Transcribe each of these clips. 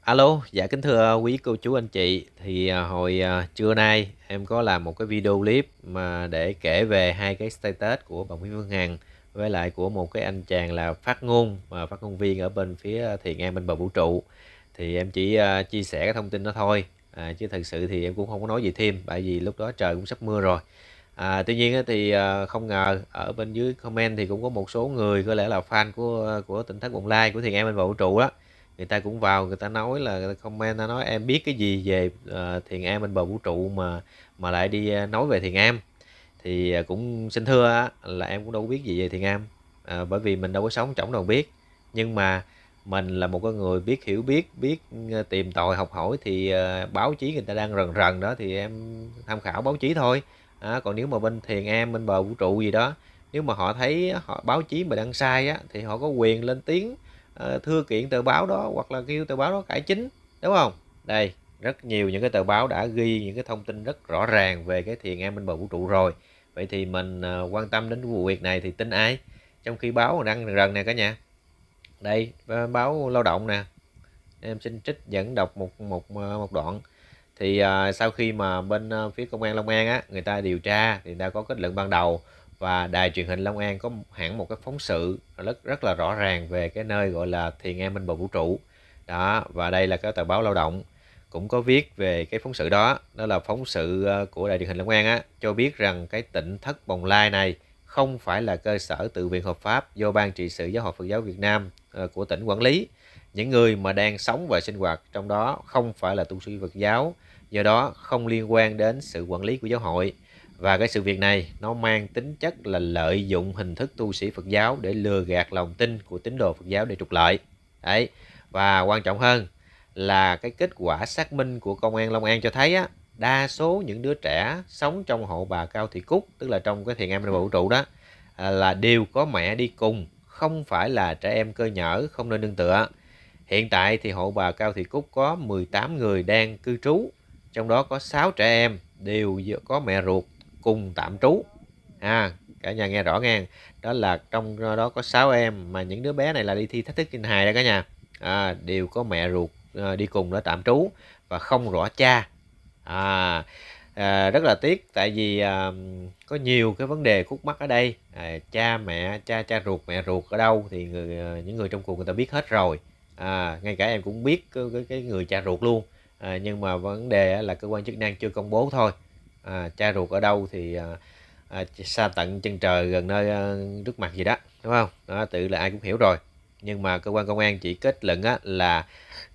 Alo, dạ kính thưa quý cô chú anh chị, thì à, hồi à, trưa nay em có làm một cái video clip mà để kể về hai cái status của bà Nguyễn Phương Hằng với lại của một cái anh chàng là phát ngôn mà phát ngôn viên ở bên phía à, Thiện An bên bờ vũ trụ. Thì em chỉ chia sẻ cái thông tin đó thôi, à, chứ thật sự thì em cũng không có nói gì thêm bởi vì lúc đó trời cũng sắp mưa rồi. À, tuy nhiên thì không ngờ ở bên dưới comment thì cũng có một số người có lẽ là fan của của tỉnh thất bồng lai của Thiện An bên bờ vũ trụ đó người ta cũng vào người ta nói là người ta comment ta nói em biết cái gì về uh, thiền am bên bờ vũ trụ mà mà lại đi ờ, nói về thiền am thì ờ, cũng xin thưa là em cũng đâu biết gì về thiền am à, bởi vì mình đâu có sống trọng đâu biết nhưng mà mình là một con người biết hiểu biết biết tìm tòi học hỏi thì uh, báo chí người ta đang rần rần đó thì em tham khảo báo chí thôi à, còn nếu mà bên thiền am bên bờ vũ trụ gì đó nếu mà họ thấy họ báo chí mà đăng sai á thì họ có quyền lên tiếng Ờ, thưa kiện tờ báo đó hoặc là kêu tờ báo đó cải chính đúng không đây rất nhiều những cái tờ báo đã ghi những cái thông tin rất rõ ràng về cái thiền an minh bầu vũ trụ rồi vậy thì mình ờ, quan tâm đến vụ việc này thì tin ai trong khi báo đăng rần, rần nè cả nhà đây ờ, báo lao động nè em xin trích dẫn đọc một một một đoạn thì à, sau khi mà bên phía công an Long An á người ta điều tra thì đã có kết luận ban đầu và đài truyền hình Long An có hẳn một cái phóng sự rất rất là rõ ràng về cái nơi gọi là thiền an minh bầu vũ trụ đó và đây là cái tờ báo lao động cũng có viết về cái phóng sự đó đó là phóng sự ờ, của đài truyền hình Long An á cho biết rằng cái tỉnh thất bồng lai này không phải là cơ sở tự viện hợp pháp do ban trị sự giáo hội Phật giáo Việt Nam ờ, của tỉnh quản lý những người mà đang sống và sinh hoạt trong đó không phải là tu sĩ Phật giáo do đó không liên quan đến sự quản lý của giáo hội và cái sự việc này nó mang tính chất là lợi dụng hình thức tu sĩ Phật giáo để lừa gạt lòng tin của tín đồ Phật giáo để trục lợi đấy và quan trọng hơn là cái kết quả xác minh của công an Long An cho thấy á, đa số những đứa trẻ sống trong hộ bà Cao Thị Cúc tức là trong cái thiền am vũ trụ đó à, là đều có mẹ đi cùng không phải là trẻ em cơ nhở không nên nương tựa hiện tại thì hộ bà Cao Thị Cúc có 18 người đang cư trú trong đó có 6 trẻ em đều có mẹ ruột cùng tạm trú à cả nhà nghe rõ nghe đó là trong đó có 6 em mà những đứa bé này là đi thi thách thức trên hài đó cả nhà à, đều có mẹ ruột à, đi cùng đó tạm trú và không rõ cha à, à, rất là tiếc tại vì à, có nhiều cái vấn đề khúc mắc ở đây à, cha mẹ cha cha ruột mẹ ruột ở đâu thì người, à, những người trong cuộc người ta biết hết rồi à, ngay cả em cũng biết cái, cái, cái người cha ruột luôn à, nhưng mà vấn đề là cơ quan chức năng chưa công bố thôi à, cha ruột ở đâu thì à, à, xa tận chân trời gần nơi à, nước mặt gì đó đúng không đó tự là ai cũng hiểu rồi nhưng mà cơ quan công an chỉ kết luận á, là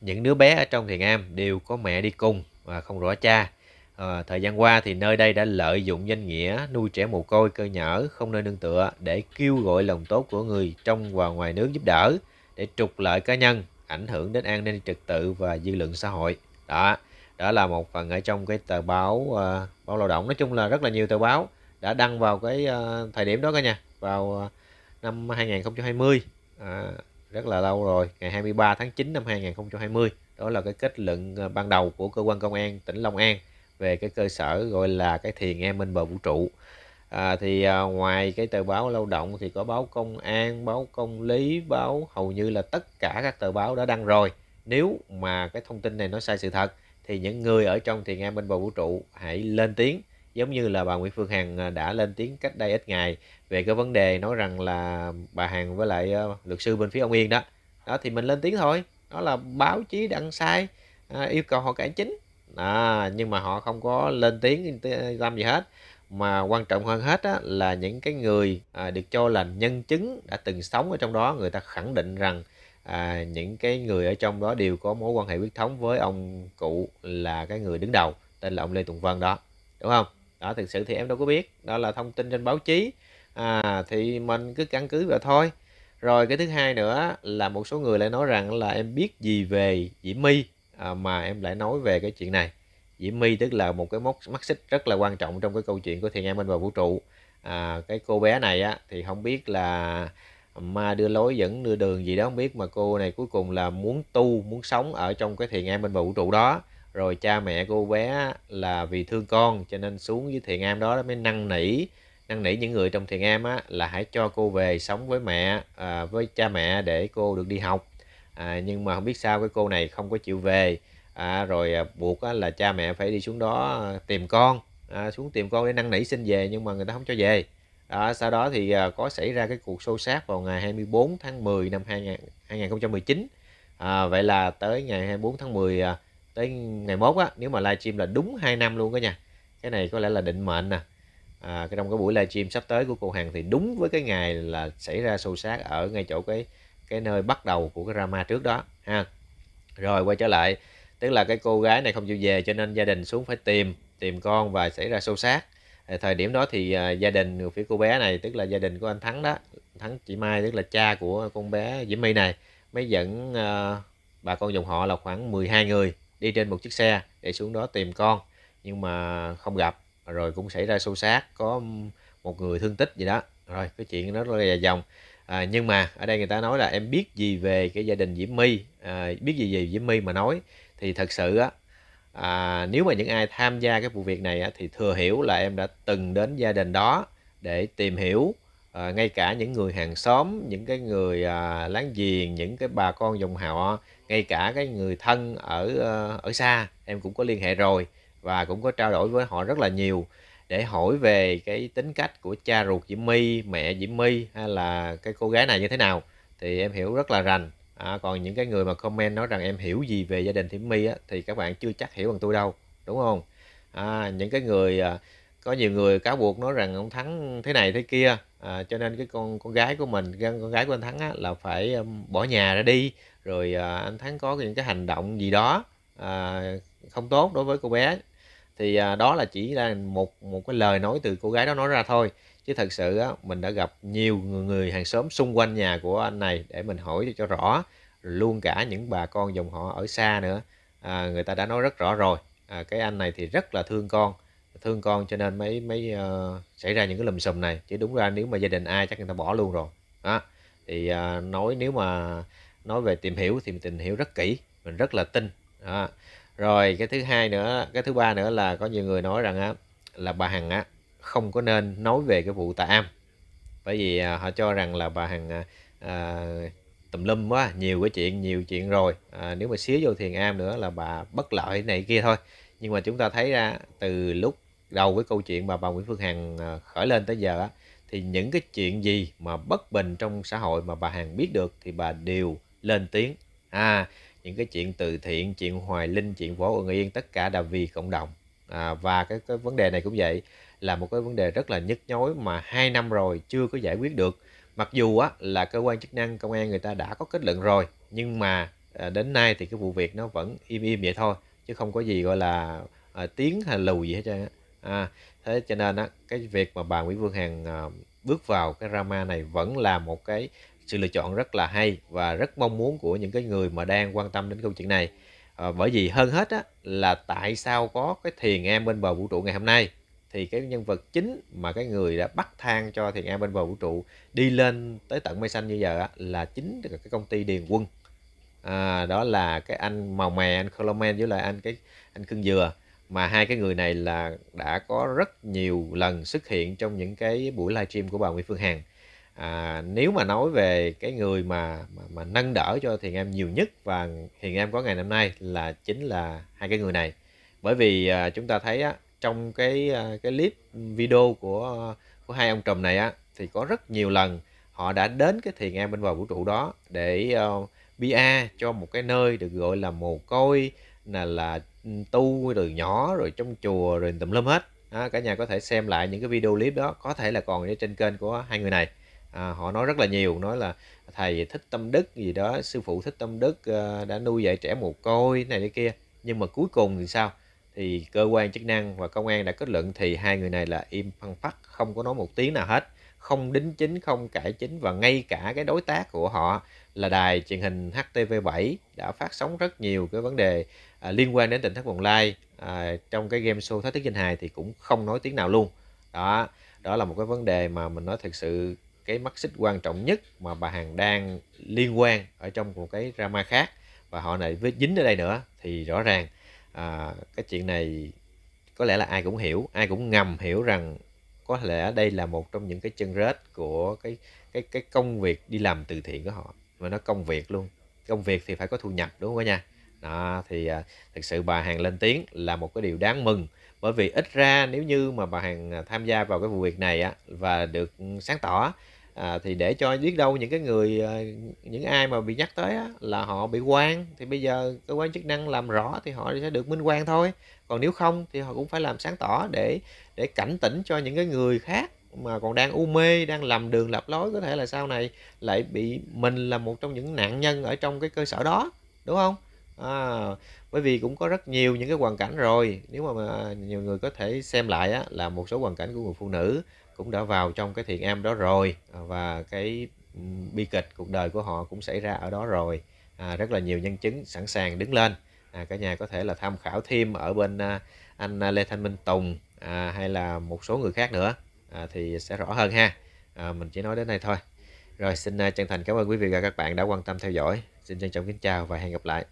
những đứa bé ở trong Thiền Am đều có mẹ đi cùng và không rõ cha à, thời gian qua thì nơi đây đã lợi dụng danh nghĩa nuôi trẻ mồ côi cơ nhở không nơi nương tựa để kêu gọi lòng tốt của người trong và ngoài nước giúp đỡ để trục lợi cá nhân ảnh hưởng đến an ninh trật tự và dư luận xã hội đó đó là một phần ở trong cái tờ báo uh, báo lao động nói chung là rất là nhiều tờ báo đã đăng vào cái uh, thời điểm đó cả nhà vào ờ, năm 2020 à, rất là lâu rồi ngày 23 tháng 9 năm 2020 đó là cái kết luận ban đầu của cơ quan công an tỉnh Long An về cái cơ sở gọi là cái thiền em minh bờ vũ trụ à, thì à, ngoài cái tờ báo lao động thì có báo công an báo công lý báo hầu như là tất cả các tờ báo đã đăng rồi nếu mà cái thông tin này nó sai sự thật thì những người ở trong thiền an bên bầu vũ trụ hãy lên tiếng giống như là bà Nguyễn Phương Hằng à, đã lên tiếng cách đây ít ngày về cái vấn đề nói rằng là bà Hằng với lại à, luật sư bên phía ông Yên đó đó thì mình lên tiếng thôi đó là báo chí đăng sai à, yêu cầu họ cải chính à, nhưng mà họ không có lên tiếng làm gì hết mà quan trọng hơn hết á, là những cái người à, được cho là nhân chứng đã từng sống ở trong đó người ta khẳng định rằng à, những cái người ở trong đó đều có mối quan hệ huyết thống với ông cụ là cái người đứng đầu tên là ông Lê Tùng Vân đó đúng không đó thực sự thì em đâu có biết đó là thông tin trên báo chí à, thì mình cứ căn cứ vào thôi rồi cái thứ hai nữa là một số người lại nói rằng là em biết gì về Diễm My à, mà em lại nói về cái chuyện này Diễm My tức là một cái mốc mắt xích rất là quan trọng trong cái câu chuyện của Thiện em Minh và Vũ Trụ à, cái cô bé này á, thì không biết là ma đưa lối dẫn đưa đường gì đó không biết mà cô này cuối cùng là muốn tu muốn sống ở trong cái thiền am bên bờ vũ trụ đó rồi cha mẹ cô bé là vì thương con cho nên xuống dưới thiền am đó mới năn nỉ năn nỉ những người trong thiền am á, là hãy cho cô về sống với mẹ à, với cha mẹ để cô được đi học à, nhưng mà không biết sao cái cô này không có chịu về à, rồi à, buộc á, là cha mẹ phải đi xuống đó à, tìm con à, xuống tìm con để năn nỉ xin về nhưng mà người ta không cho về đó, sau đó thì à, có xảy ra cái cuộc xô xát vào ngày 24 tháng 10 năm 2019 à, vậy là tới ngày 24 tháng 10 à, tới ngày mốt á nếu mà livestream là đúng 2 năm luôn đó nha cái này có lẽ là định mệnh nè à, cái trong cái buổi livestream sắp tới của cô hàng thì đúng với cái ngày là xảy ra xô xát ở ngay chỗ cái cái nơi bắt đầu của cái drama trước đó ha rồi quay trở lại tức là cái cô gái này không chịu về cho nên gia đình xuống phải tìm tìm con và xảy ra xô xát thời điểm đó thì à, gia đình người phía cô bé này tức là gia đình của anh thắng đó thắng chị mai tức là cha của con bé diễm my này mới dẫn à, bà con dòng họ là khoảng 12 người đi trên một chiếc xe để xuống đó tìm con nhưng mà không gặp rồi cũng xảy ra xô xát có một người thương tích gì đó rồi cái chuyện nó rất là dòng à, nhưng mà ở đây người ta nói là em biết gì về cái gia đình diễm my à, biết gì về diễm my mà nói thì thật sự á à, nếu mà những ai tham gia cái vụ việc này thì thừa hiểu là em đã từng đến gia đình đó để tìm hiểu à, ngay cả những người hàng xóm những cái người à, láng giềng những cái bà con dòng họ ngay cả cái người thân ở ờ, ở xa em cũng có liên hệ rồi và cũng có trao đổi với họ rất là nhiều để hỏi về cái tính cách của cha ruột Diễm My, mẹ Diễm My hay là cái cô gái này như thế nào thì em hiểu rất là rành à, còn những cái người mà comment nói rằng em hiểu gì về gia đình Thiểm My á, thì các bạn chưa chắc hiểu bằng tôi đâu đúng không à, những cái người à, có nhiều người cáo buộc nói rằng ông Thắng thế này thế kia à, cho nên cái con con gái của mình con gái của anh Thắng á, là phải um, bỏ nhà ra đi rồi à, anh Thắng có những cái hành động gì đó à, không tốt đối với cô bé thì à, đó là chỉ là một một cái lời nói từ cô gái đó nói ra thôi chứ thật sự á, mình đã gặp nhiều người, hàng xóm xung quanh nhà của anh này để mình hỏi cho rõ luôn cả những bà con dòng họ ở xa nữa à, người ta đã nói rất rõ rồi à, cái anh này thì rất là thương con thương con cho nên mới mới uh, xảy ra những cái lùm xùm này chứ đúng ra nếu mà gia đình ai chắc người ta bỏ luôn rồi đó thì uh, nói nếu mà nói về tìm hiểu thì mình tìm hiểu rất kỹ mình rất là tin đó. rồi cái thứ hai nữa cái thứ ba nữa là có nhiều người nói rằng á là bà hằng á không có nên nói về cái vụ tà am bởi vì à, họ cho rằng là bà hằng à, à, tùm lum quá nhiều cái chuyện nhiều chuyện rồi à, nếu mà xía vô thiền am nữa là bà bất lợi này kia thôi nhưng mà chúng ta thấy ra từ lúc đầu cái câu chuyện mà bà Nguyễn Phương Hằng à, khởi lên tới giờ á, thì những cái chuyện gì mà bất bình trong xã hội mà bà Hằng biết được thì bà đều lên tiếng à những cái chuyện từ thiện chuyện hoài linh chuyện võ ưng yên tất cả đều vì cộng đồng à, và cái, cái vấn đề này cũng vậy là một cái vấn đề rất là nhức nhối mà hai năm rồi chưa có giải quyết được mặc dù á, là cơ quan chức năng công an người ta đã có kết luận rồi nhưng mà à, đến nay thì cái vụ việc nó vẫn im im vậy thôi chứ không có gì gọi là à, tiếng hay lùi gì hết trơn á à, thế cho nên á, cái việc mà bà Nguyễn Phương Hằng à, bước vào cái drama này vẫn là một cái sự lựa chọn rất là hay và rất mong muốn của những cái người mà đang quan tâm đến câu chuyện này à, bởi vì hơn hết á, là tại sao có cái thiền em bên bờ vũ trụ ngày hôm nay thì cái nhân vật chính mà cái người đã bắt thang cho thiền an bên bờ vũ trụ đi lên tới tận mây xanh như giờ á, là chính là cái công ty điền quân à, đó là cái anh màu mè anh Colomen với lại anh cái anh cưng dừa mà hai cái người này là đã có rất nhiều lần xuất hiện trong những cái buổi livestream của bà Nguyễn Phương Hằng à, nếu mà nói về cái người mà mà, mà nâng đỡ cho Thiền Em nhiều nhất và Thiền Em có ngày hôm nay là chính là hai cái người này bởi vì à, chúng ta thấy á, trong cái ờ, cái clip video của của hai ông trùm này á thì có rất nhiều lần họ đã đến cái thiền an bên ngoài vũ trụ đó để uh, bia cho một cái nơi được gọi là mồ côi là là ừ, tu từ nhỏ rồi trong chùa rồi tùm lum hết à, cả nhà có thể xem lại những cái video clip đó có thể là còn ở trên kênh của hai người này à, họ nói rất là nhiều nói là thầy thích tâm đức gì đó sư phụ thích tâm đức à, đã nuôi dạy trẻ mồ côi này cái kia nhưng mà cuối cùng thì sao thì cơ quan chức năng và công an đã kết luận thì hai người này là im phăng phát không có nói một tiếng nào hết không đính chính không cải chính và ngay cả cái đối tác của họ là đài truyền hình HTV7 đã phát sóng rất nhiều cái vấn đề à, liên quan đến tỉnh thất bồng lai à, trong cái game show thách thức danh hài thì cũng không nói tiếng nào luôn đó đó là một cái vấn đề mà mình nói thật sự cái mắt xích quan trọng nhất mà bà Hằng đang liên quan ở trong một cái drama khác và họ này với dính ở đây nữa thì rõ ràng à, cái chuyện này có lẽ là ai cũng hiểu ai cũng ngầm hiểu rằng có lẽ đây là một trong những cái chân rết của cái cái cái công việc đi làm từ thiện của họ mà nó công việc luôn công việc thì phải có thu nhập đúng không nha đó thì à, thực sự bà hàng lên tiếng là một cái điều đáng mừng bởi vì ít ra nếu như mà bà hàng tham gia vào cái vụ việc này á và được sáng tỏ à, thì để cho biết đâu những cái người ờ, những ai mà bị nhắc tới á, là họ bị quan thì bây giờ cơ quan chức năng làm rõ thì họ sẽ được minh quan thôi còn nếu không thì họ cũng phải làm sáng tỏ để để cảnh tỉnh cho những cái người khác mà còn đang u mê đang làm đường lặp lối có thể là sau này lại bị mình là một trong những nạn nhân ở trong cái cơ sở đó đúng không à, bởi vì cũng có rất nhiều những cái hoàn cảnh rồi nếu mà, mà nhiều người có thể xem lại á, là một số hoàn cảnh của người phụ nữ cũng đã vào trong cái thiền am đó rồi à, và cái bi kịch cuộc đời của họ cũng xảy ra ở đó rồi à, rất là nhiều nhân chứng sẵn sàng đứng lên à, cả nhà có thể là tham khảo thêm ở bên à, anh à, Lê Thanh Minh Tùng à, hay là một số người khác nữa à, thì sẽ rõ hơn ha à, mình chỉ nói đến đây thôi rồi xin chân thành cảm ơn quý vị và các bạn đã quan tâm theo dõi xin trân trọng kính chào và hẹn gặp lại